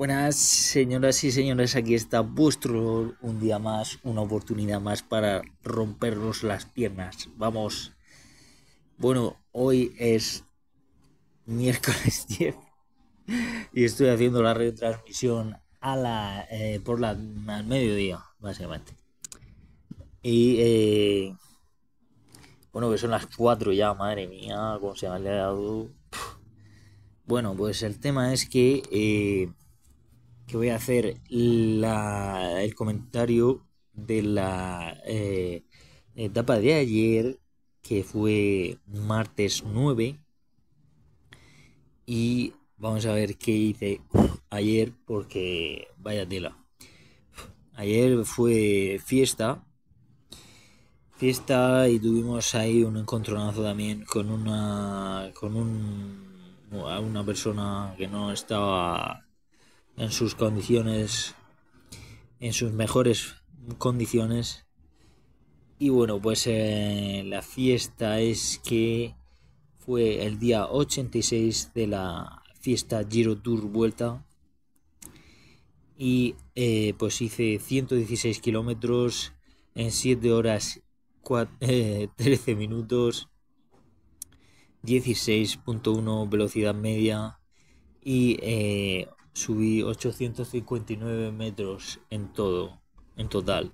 Buenas señoras y señores, aquí está vuestro un día más, una oportunidad más para rompernos las piernas. Vamos. Bueno, hoy es miércoles 10 y estoy haciendo la retransmisión a la, eh, por la, mediodía, básicamente. Y eh, bueno, que son las 4 ya, madre mía, como se me ha dado. Bueno, pues el tema es que... Eh, que voy a hacer la, el comentario de la eh, etapa de ayer, que fue martes 9. Y vamos a ver qué hice ayer, porque vaya tela. Ayer fue fiesta. Fiesta y tuvimos ahí un encontronazo también con una con un, una persona que no estaba en sus condiciones, en sus mejores condiciones. Y bueno, pues eh, la fiesta es que fue el día 86 de la fiesta Giro Tour Vuelta. Y eh, pues hice 116 kilómetros en 7 horas 13 eh, minutos. 16.1 velocidad media y subí 859 metros en todo, en total.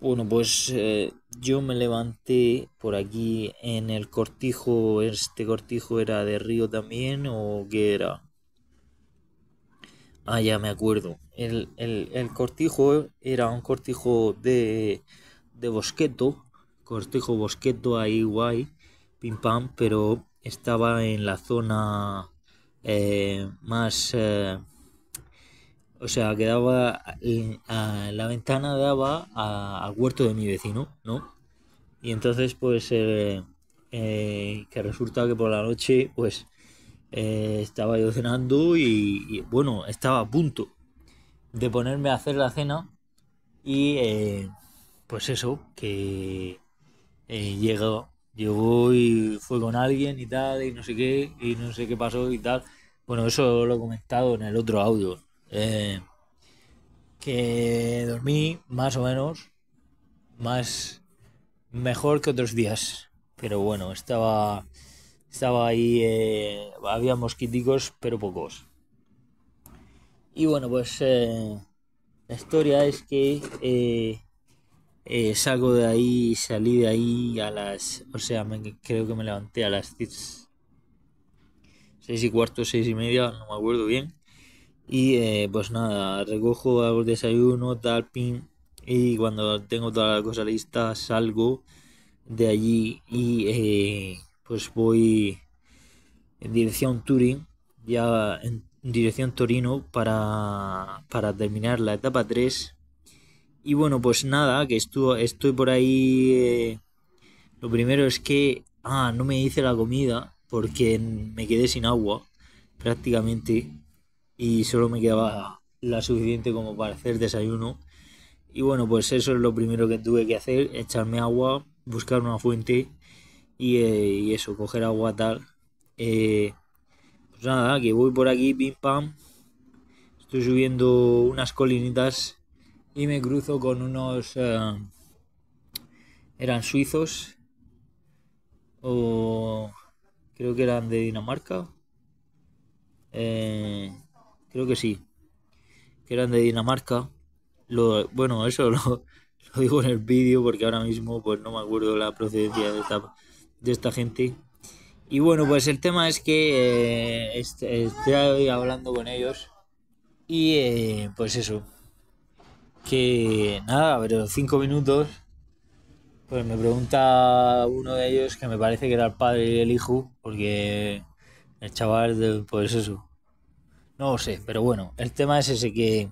Bueno, pues eh, yo me levanté por aquí en el cortijo, este cortijo era de río también o qué era. Ah, ya me acuerdo. El, el, el cortijo era un cortijo de, de bosqueto, cortijo bosqueto ahí guay, pim pam, pero estaba en la zona eh, más... Eh, o sea, que daba... la ventana daba al huerto de mi vecino, ¿no? Y entonces, pues, eh, que resulta que por la noche, pues, estaba yo cenando y, bueno, estaba a punto de ponerme a hacer la cena y, pues eso, que llega llegó y fue con alguien y tal, y no sé qué, y no sé qué pasó y tal. Bueno, eso lo he comentado en el otro audio. Eh, que dormí más o menos, más mejor que otros días. Pero bueno, estaba, estaba ahí, eh, había mosquíticos, pero pocos. Y bueno, pues eh, la historia es que eh, salgo de ahí, salí de ahí a las. O sea, creo que me levanté a las 6 y cuarto, seis y media, no me acuerdo bien. Y eh, pues nada, recojo, hago el desayuno, tal, Y cuando tengo toda la cosa lista, salgo de allí y eh, pues voy en dirección Turín, ya en dirección Torino, para, para terminar la etapa 3 y bueno, pues nada, que estuvo, estoy por ahí. Eh, lo primero es que. Ah, no me hice la comida porque me quedé sin agua prácticamente y solo me quedaba la suficiente como para hacer desayuno. Y bueno, pues eso es lo primero que tuve que hacer, echarme agua, buscar una fuente y, eh, eso, coger agua tal. Eh, pues nada, que voy por aquí, pim pam. Estoy subiendo unas colinitas y me cruzo con unos... Eh, eran suizos o creo que eran de Dinamarca. Eh, creo que sí, que eran de Dinamarca. Lo, bueno, eso lo, digo en el vídeo porque ahora mismo pues no me acuerdo la procedencia de esta, de esta gente. Y bueno, pues el tema es que eh, estoy hablando con ellos y pues eso que nada, pero cinco minutos, pues me pregunta uno de ellos que me parece que era el padre y el hijo, porque el chaval, pues eso, no lo sé, pero bueno, el tema es ese que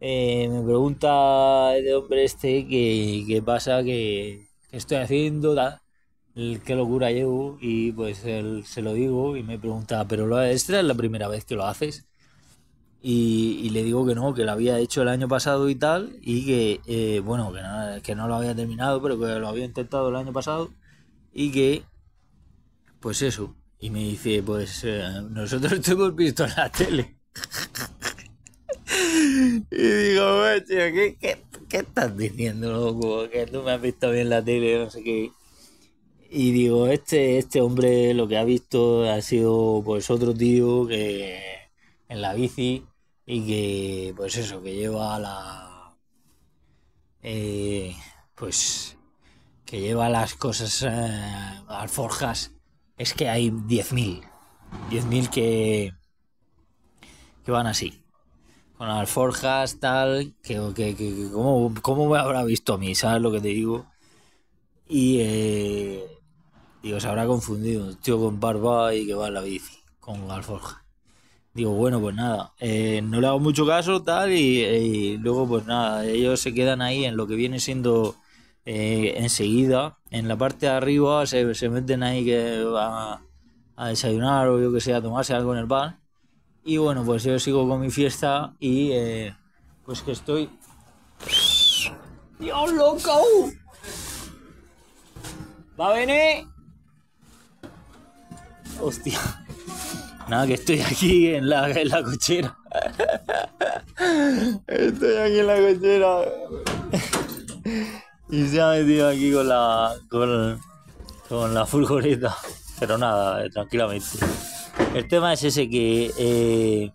eh, me pregunta el hombre este que, pasa, que, estoy haciendo, da, qué locura llevo, y pues él, se lo digo y me pregunta, pero lo, esta es la primera vez que lo haces. Y, le digo que no, que lo había hecho el año pasado y tal, y que, eh, bueno, que no, lo había terminado, pero que lo había intentado el año pasado, y que, pues eso. Y me dice, pues eh, nosotros te hemos visto en la tele. y digo, ¿qué, qué, estás diciendo, loco? Que tú me has visto bien en la tele, no sé qué. Y digo, este, este hombre lo que ha visto ha sido pues otro tío que en la bici y que pues eso que lleva la eh, pues que lleva las cosas al eh, alforjas es que hay 10.000 10.000 que que van así con alforjas tal que, como me habrá visto a mí sabes lo que te digo y eh, os habrá confundido un tío con barba y que va en la bici con alforja Digo, bueno, pues nada, eh, no le hago mucho caso, tal, y, luego, pues nada, ellos se quedan ahí en lo que viene siendo eh, enseguida. En la parte de arriba se, meten ahí que a, a desayunar o yo que sé, a tomarse algo en el pan. Y bueno, pues yo sigo con mi fiesta y eh, pues que estoy. ¡Dios loco! ¡Va a venir! ¡Hostia! Nada, que estoy aquí en la, cochera. Estoy aquí en la cochera. Y se ha metido aquí con la. con, la furgoneta. Pero nada, eh, tranquilamente. El tema es ese que. Eh,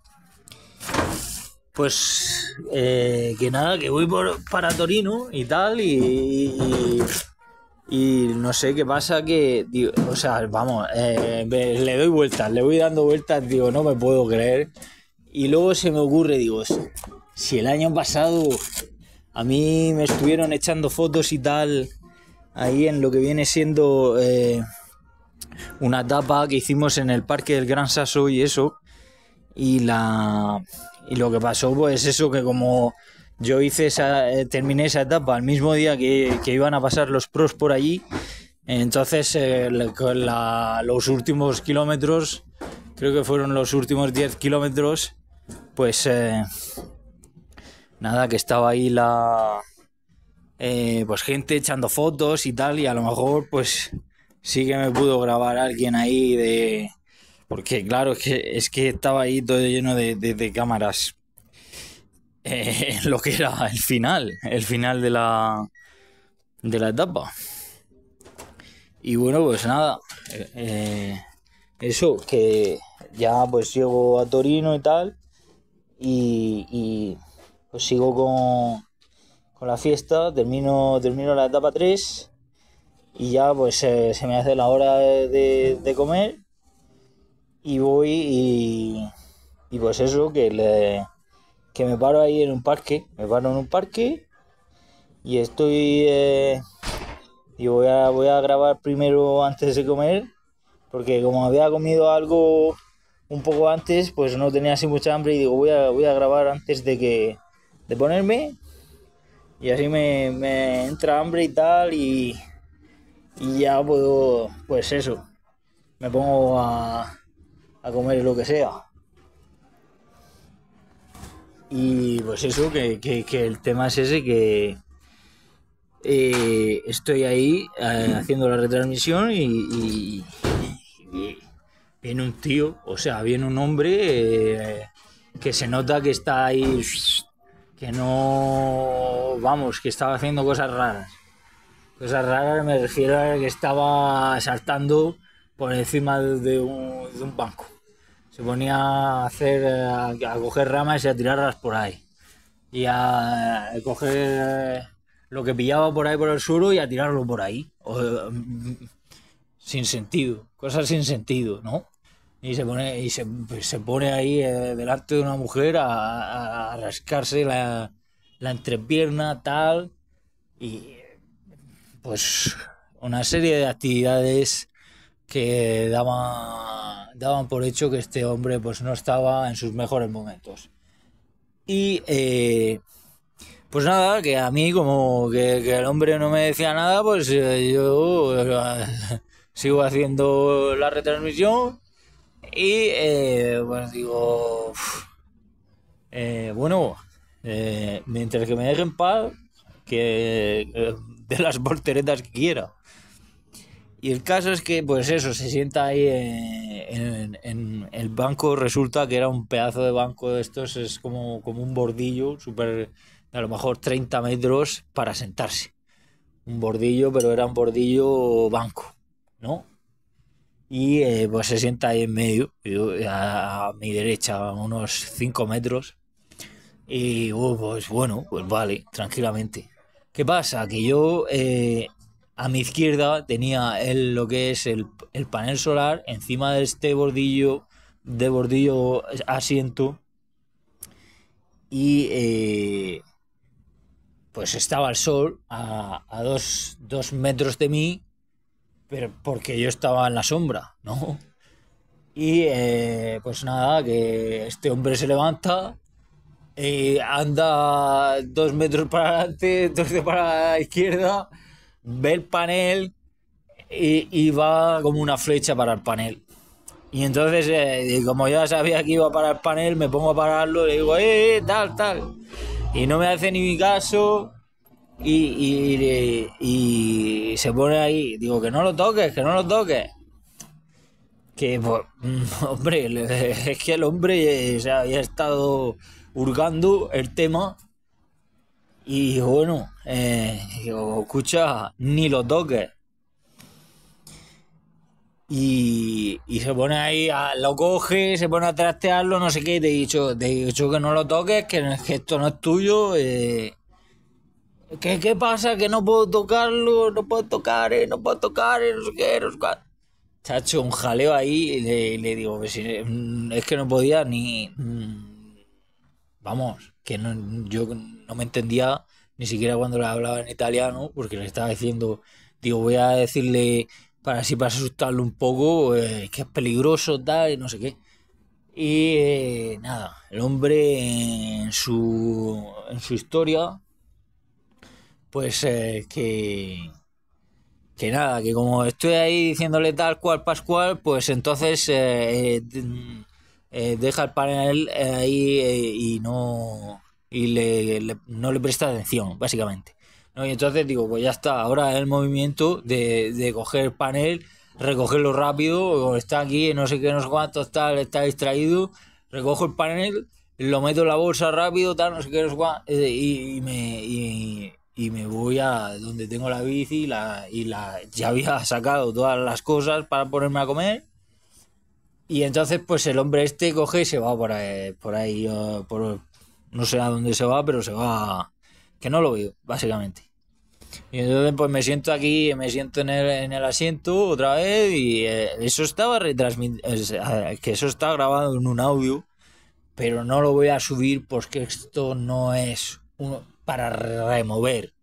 pues. Eh, que nada, que voy por, para Torino y tal. y y no sé qué pasa que, o sea, vamos, eh, le doy vueltas, le voy dando vueltas, digo, no me puedo creer. Y luego se me ocurre, digo, si el año pasado a mí me estuvieron echando fotos y tal, ahí en lo que viene siendo eh, una etapa que hicimos en el Parque del Gran Sasso y eso, y la... Y lo que pasó, pues eso que como yo hice esa, eh, terminé esa etapa el mismo día que, iban a pasar los pros por allí. Entonces, eh, con los últimos kilómetros, creo que fueron los últimos 10 kilómetros, pues eh, nada, que estaba ahí la... pues gente echando fotos y tal, y a lo mejor pues sí que me pudo grabar alguien ahí de... Porque claro, es que, es que estaba ahí todo lleno de, de cámaras. lo que era el final, el final de la, de la etapa. Y bueno, pues nada, eh, eso, que ya pues llego a Torino y tal, y, pues sigo con, con la fiesta, termino, termino la etapa 3 y ya pues eh, se me hace la hora de, comer y voy y, y, pues eso, que le, que me paro ahí en un parque, me paro en un parque y estoy eh, y voy a, voy a grabar primero antes de comer porque como había comido algo un poco antes, pues no tenía así mucha hambre y digo voy a, voy a grabar antes de que de ponerme y así me, entra hambre y tal y, ya puedo pues eso me pongo a comer lo que sea. Y pues eso, que, el tema es ese que eh, estoy ahí eh, haciendo la retransmisión y, viene un tío, o sea, viene un hombre eh, que se nota que está ahí, que no, vamos, que estaba haciendo cosas raras. Cosas raras me refiero a que estaba saltando por encima de un banco se ponía a hacer, eh, a coger ramas y a tirarlas por ahí. Y a eh, coger eh, lo que pillaba por ahí por el suelo y a tirarlo por ahí. Mm, sin sentido, cosas sin sentido, ¿no? Y se pone, y se, pues, pone ahí delante de una mujer a, rascarse la, la, entrepierna, tal, y pues una serie de actividades que daba, daban por hecho que este hombre pues no estaba en sus mejores momentos. Y eh, pues nada, que a mí como que, el hombre no me decía nada, pues eh, yo sigo haciendo la retransmisión y eh, pues digo, bueno, mientras que me dejen paz, que de las volteretas que quiera. Y el caso es que, pues eso, se sienta ahí eh, en, el banco, resulta que era un pedazo de banco de estos, es como, como un bordillo, súper, a lo mejor 30 metros para sentarse. Un bordillo, pero era un bordillo banco, ¿no? Y eh, pues se sienta ahí en medio, a mi derecha, a unos 5 metros. Y oh, pues bueno, pues vale, tranquilamente. ¿Qué pasa? Que yo eh, a mi izquierda tenía el, lo que es el, panel solar, encima de este bordillo, de bordillo asiento. Y eh, pues estaba el sol a, a dos, metros de mí, pero porque yo estaba en la sombra, Y eh, pues nada, que este hombre se levanta, y eh, anda dos metros para adelante, dos para la izquierda, ve el panel y, va como una flecha para el panel. Y entonces, eh, como ya sabía que iba para el panel, me pongo a pararlo y le digo, eh, eh, tal, tal. Y no me hace ni mi caso. Y, se pone ahí, digo, que no lo toques, que no lo toques. Que, pues, hombre, es que el hombre eh, ya, ya estado hurgando el tema y bueno, eh, escucha ni lo toques. Y, se pone ahí, lo coge, se pone a trastearlo, no sé qué, te he dicho, te he dicho que no lo toques, que, esto no es tuyo. Eh, ¿qué, pasa? Que no puedo tocarlo, no puedo tocar, eh, no puedo tocar, no sé qué, no sé qué. Chacho, un jaleo ahí y le, le digo, mm, es que no podía ni... Mm, vamos, que no, yo no me entendía ni siquiera cuando la hablaba en italiano, porque le estaba diciendo, digo, voy a decirle para así para asustarlo un poco, eh, que es peligroso, tal, y no sé qué. Y eh, nada, el hombre en su, historia, pues eh, que, que nada, que como estoy ahí diciéndole tal cual Pascual, pues entonces eh, deja el panel eh, ahí eh, y no y le, no le presta atención, básicamente. Y entonces digo, pues ya está, ahora el movimiento de, de coger el panel, recogerlo rápido, está aquí, no sé qué, no sé cuánto, tal, está distraído, recojo el panel, lo meto en la bolsa rápido, tal, no sé qué, no y, me... voy a donde tengo la bici y la, ya había sacado todas las cosas para ponerme a comer y entonces, pues el hombre este coge y se va por ahí, por no sé a dónde se va, pero se va, que no lo veo, básicamente. Y entonces, pues me siento aquí, me siento en el, asiento otra vez y eh, eso estaba retransmitido, que eso está grabado en un audio, pero no lo voy a subir porque esto no es para remover.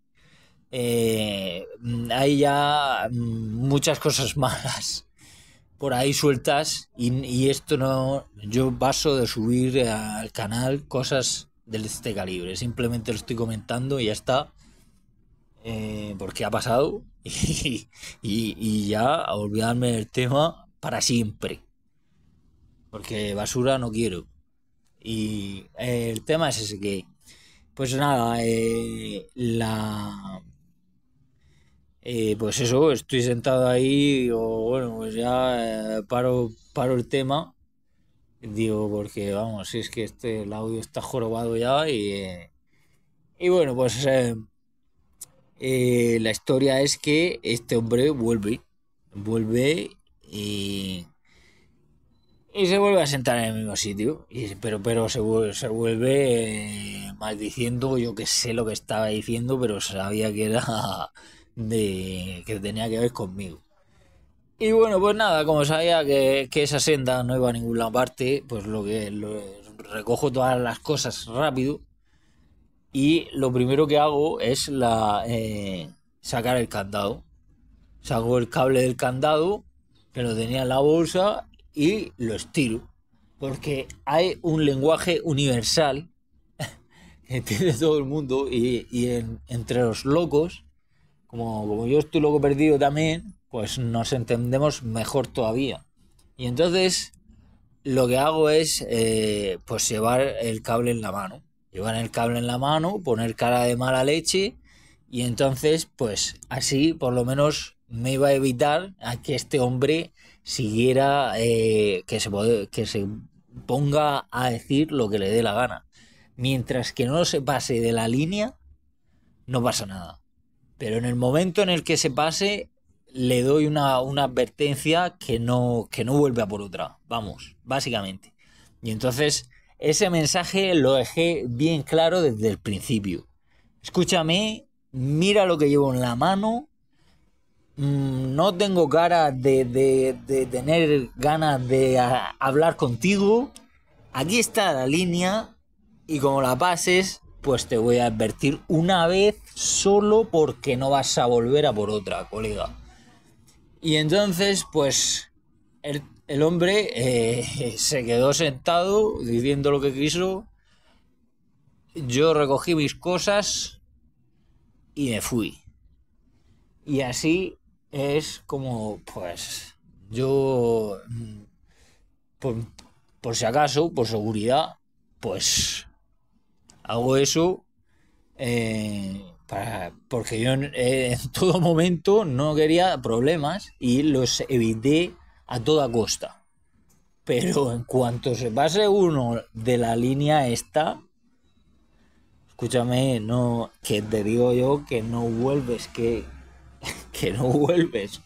Eh, hay ya mm, muchas cosas malas por ahí sueltas y, esto no... Yo paso de subir eh, al canal cosas de este calibre, simplemente lo estoy comentando y ya está. Eh, porque ha pasado y, ya olvidarme del tema para siempre. Porque basura no quiero. Y eh, el tema es ese que, pues nada, la, eh, pues eso, estoy sentado ahí, bueno, pues ya eh, paro, paro el tema, digo, porque vamos, si es que este, el audio está jorobado ya y, eh, y bueno, pues la historia es que este hombre vuelve, vuelve y, se vuelve a sentar en el mismo sitio, pero, pero se, se vuelve maldiciendo, yo que sé lo que estaba diciendo, pero sabía que era de, que tenía que ver conmigo. Y bueno, pues nada, como sabía que, esa senda no iba a ninguna parte, pues lo que recojo todas las cosas rápido y lo primero que hago es la, eh, sacar el candado. Saco el cable del candado que lo tenía en la bolsa y lo estiro. Porque hay un lenguaje universal que tiene todo el mundo y, entre los locos como, yo estoy loco perdido también, pues nos entendemos mejor todavía. Y entonces lo que hago es eh, pues llevar el cable en la mano. Llevar el cable en la mano, poner cara de mala leche y entonces pues así por lo menos me iba a evitar a que este hombre siguiera eh, que, se que se ponga a decir lo que le dé la gana. Mientras que no se pase de la línea, no pasa nada. Pero en el momento en el que se pase, le doy una, advertencia que no, no vuelve a por otra. Vamos, básicamente. Y entonces ese mensaje lo dejé bien claro desde el principio. Escúchame, mira lo que llevo en la mano. Mm, no tengo cara de, de tener ganas de hablar contigo. Aquí está la línea y como la pases, pues te voy a advertir una vez solo porque no vas a volver a por otra, colega. Y entonces, pues, el, hombre eh, se quedó sentado diciendo lo que quiso. Yo recogí mis cosas y me fui. Y así es como, pues, yo, mm, por, por si acaso, por seguridad, pues hago eso eh, porque yo eh, en todo momento no quería problemas y los evité a toda costa. Pero en cuanto se pase uno de la línea esta, escúchame, no, que te digo yo que no vuelves, que, que no vuelves.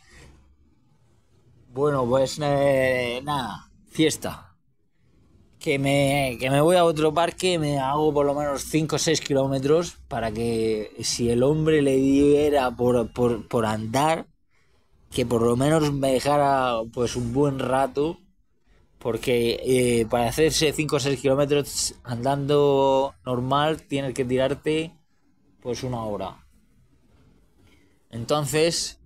Bueno, pues eh, nada, fiesta que me, que me voy a otro parque, me hago por lo menos 5 o 6 kilómetros para que si el hombre le diera por, andar, que por lo menos me dejara pues un buen rato, porque eh, para hacerse 5 o 6 kilómetros andando normal tienes que tirarte pues una hora. Entonces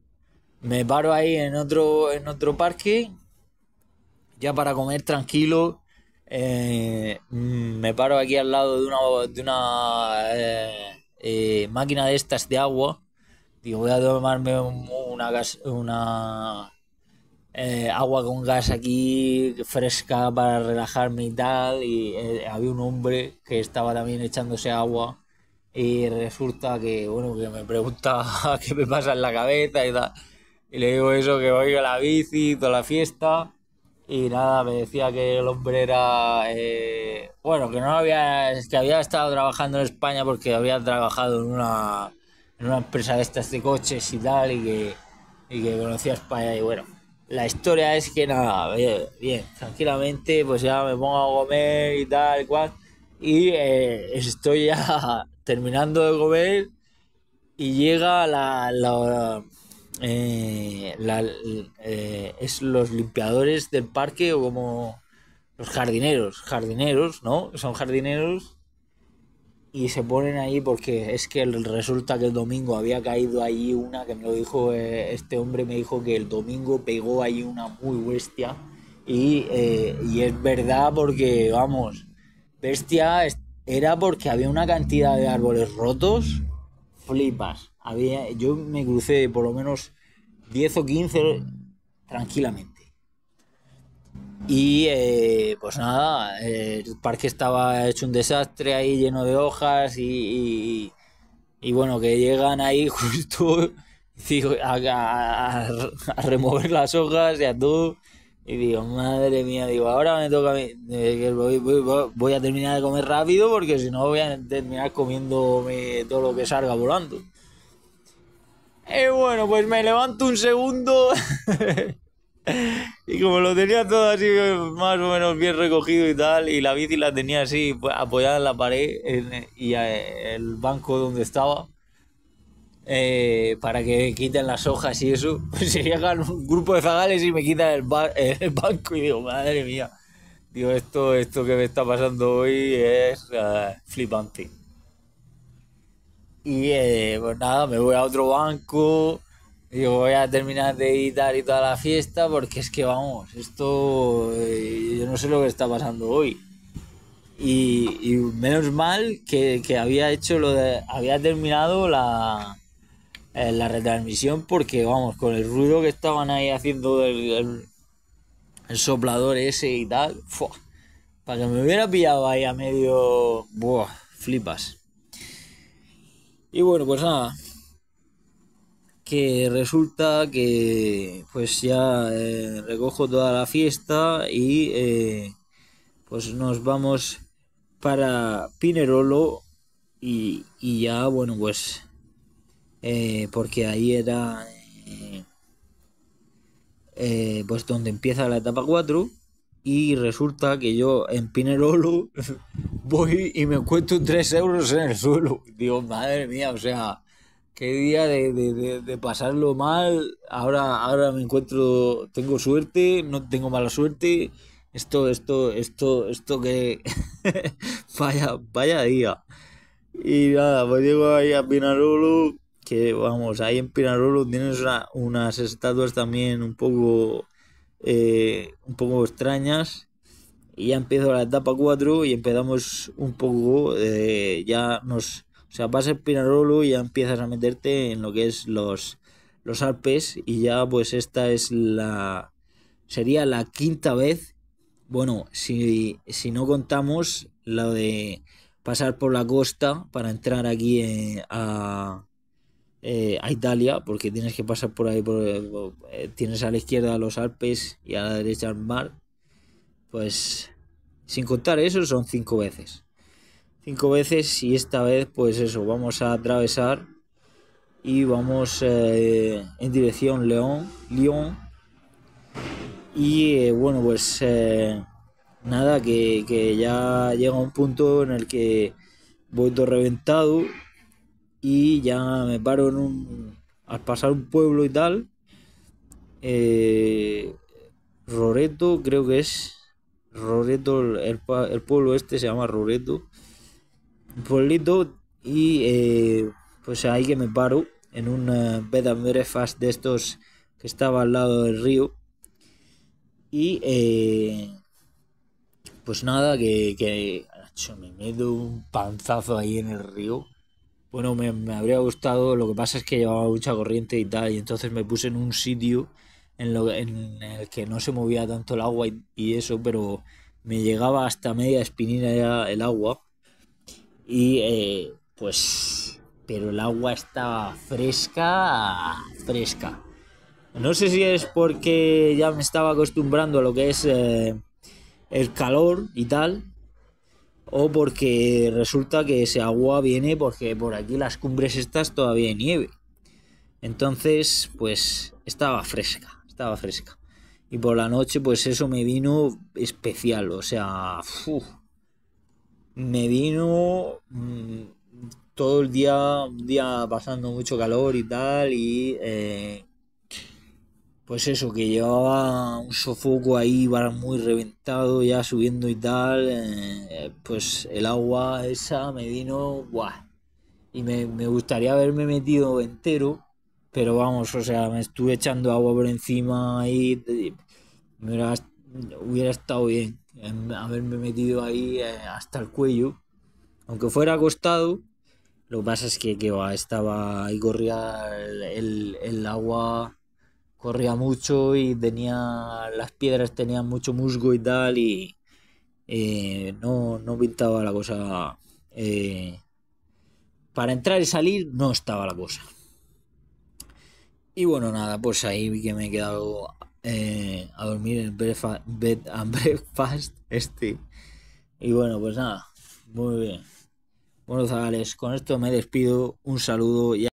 me paro ahí en otro, en otro parque, ya para comer tranquilo eh, mm, me paro aquí al lado de una, eh, eh, máquina de estas de agua. Digo, voy a tomarme una, agua con gas aquí fresca para relajarme y tal. Y había un hombre que estaba también echándose agua. Y resulta que, bueno, me pregunta qué me pasa en la cabeza y tal. Y le digo eso, que voy a la bici, toda la fiesta. Y nada, me decía que el hombre era. Eh, bueno, que no había. que había estado trabajando en España porque había trabajado en una, en una empresa de estas de coches y tal, y que, que conocía España. Y bueno, la historia es que nada, bien, tranquilamente, pues ya me pongo a comer y tal y cual. Y eh, estoy ya terminando de comer y llega la, la eh, eh, es los limpiadores del parque o como los jardineros, jardineros, ¿no? Son jardineros y se ponen ahí porque es que resulta que el domingo había caído ahí una que me lo dijo, eh, este hombre me dijo que el domingo pegó ahí una muy bestia y, y es verdad porque, vamos, bestia era porque había una cantidad de árboles rotos, flipas había, yo me crucé por lo menos 10 o 15 tranquilamente. Y eh, pues nada, el parque estaba hecho un desastre ahí lleno de hojas y, bueno, que llegan ahí justo a, remover las hojas y a todo. Y digo, madre mía, digo, ahora me toca a mí, eh, voy, voy, a terminar de comer rápido porque si no voy a terminar comiendo todo lo que salga volando. Eh, bueno, pues me levanto un segundo. y como lo tenía todo así, eh, más o menos bien recogido y tal, y la bici la tenía así pues, apoyada en la pared en, eh, y eh, el banco donde estaba. para que quiten las hojas y eso, pues un grupo de zagales y me quitan el, banco y digo, madre mía, digo, esto, esto que me está pasando hoy es flipante. Y eh, pues nada, me voy a otro banco. Y voy a terminar de editar y toda la fiesta porque es que vamos, esto eh, yo no sé lo que está pasando hoy. Y, menos mal que, había hecho lo de, había terminado la, eh, la retransmisión porque vamos, con el ruido que estaban ahí haciendo el, soplador ese y tal, para que me hubiera pillado ahí a medio, buah, flipas. Y bueno, pues nada. Que resulta que pues ya eh, recojo toda la fiesta y eh, pues nos vamos para Pinerolo y, ya bueno pues eh, porque ahí era pues donde empieza la etapa 4 y resulta que yo en Pinerolo voy y me encuentro 3 euros en el suelo. Digo, madre mía, o sea, qué día de, pasarlo mal. Ahora, ahora me encuentro, tengo suerte, no tengo mala suerte. Esto, esto, esto, esto que vaya, vaya día. Y nada, pues llego ahí a Pinarolo, que vamos, ahí en Pinarolo tienes unas estatuas también un poco eh, un poco extrañas. Y ya empiezo la etapa 4 y empezamos un poco, eh, ya nos... O sea, vas a Pinarolo y ya empiezas a meterte en lo que es los, los Alpes y ya pues esta es la... Sería la quinta vez, bueno, si, si no contamos la de pasar por la costa para entrar aquí eh, a, eh, a Italia, porque tienes que pasar por ahí, eh, tienes a la izquierda los Alpes y a la derecha el mar, pues sin contar eso son cinco veces. Cinco veces y esta vez pues eso, vamos a atravesar y vamos eh, en dirección León, Lyon. Y bueno, pues nada, que, que ya llega un punto en el que voy todo reventado, y ya me paro en un, al pasar un pueblo y tal. Eh, Roreto, creo que es. Roreto, el, el, pueblo este se llama Roreto. Un pueblito. Y eh, pues ahí que me paro en un bed and de estos que estaba al lado del río. Y eh, pues nada, que, que me meto un panzazo ahí en el río. Bueno, me, habría gustado, lo que pasa es que llevaba mucha corriente y tal, y entonces me puse en un sitio en, lo, en el que no se movía tanto el agua y, eso, pero me llegaba hasta media espinilla el agua. Y eh, pues, pero el agua estaba fresca, fresca. No sé si es porque ya me estaba acostumbrando a lo que es eh, el calor y tal, o porque resulta que ese agua viene porque por aquí las cumbres estas todavía hay nieve. Entonces, pues estaba fresca, estaba fresca. Y por la noche, pues eso me vino especial, o sea, me vino mm, todo el día, un día pasando mucho calor y tal, y eh, pues eso, que llevaba un sofoco ahí, muy reventado, ya subiendo y tal, eh, pues el agua esa me vino, guau. Y me, gustaría haberme metido entero, pero vamos, o sea, me estuve echando agua por encima y, hubiera, estado bien haberme metido ahí eh, hasta el cuello, aunque fuera acostado. Lo que pasa es que, estaba ahí corría el agua corría mucho y tenía las piedras tenían mucho musgo y tal y eh, no, no, pintaba la cosa eh, para entrar y salir no estaba la cosa y bueno nada pues ahí vi que me he quedado eh, a dormir en bed and breakfast este y bueno pues nada muy bien bueno chavales con esto me despido un saludo y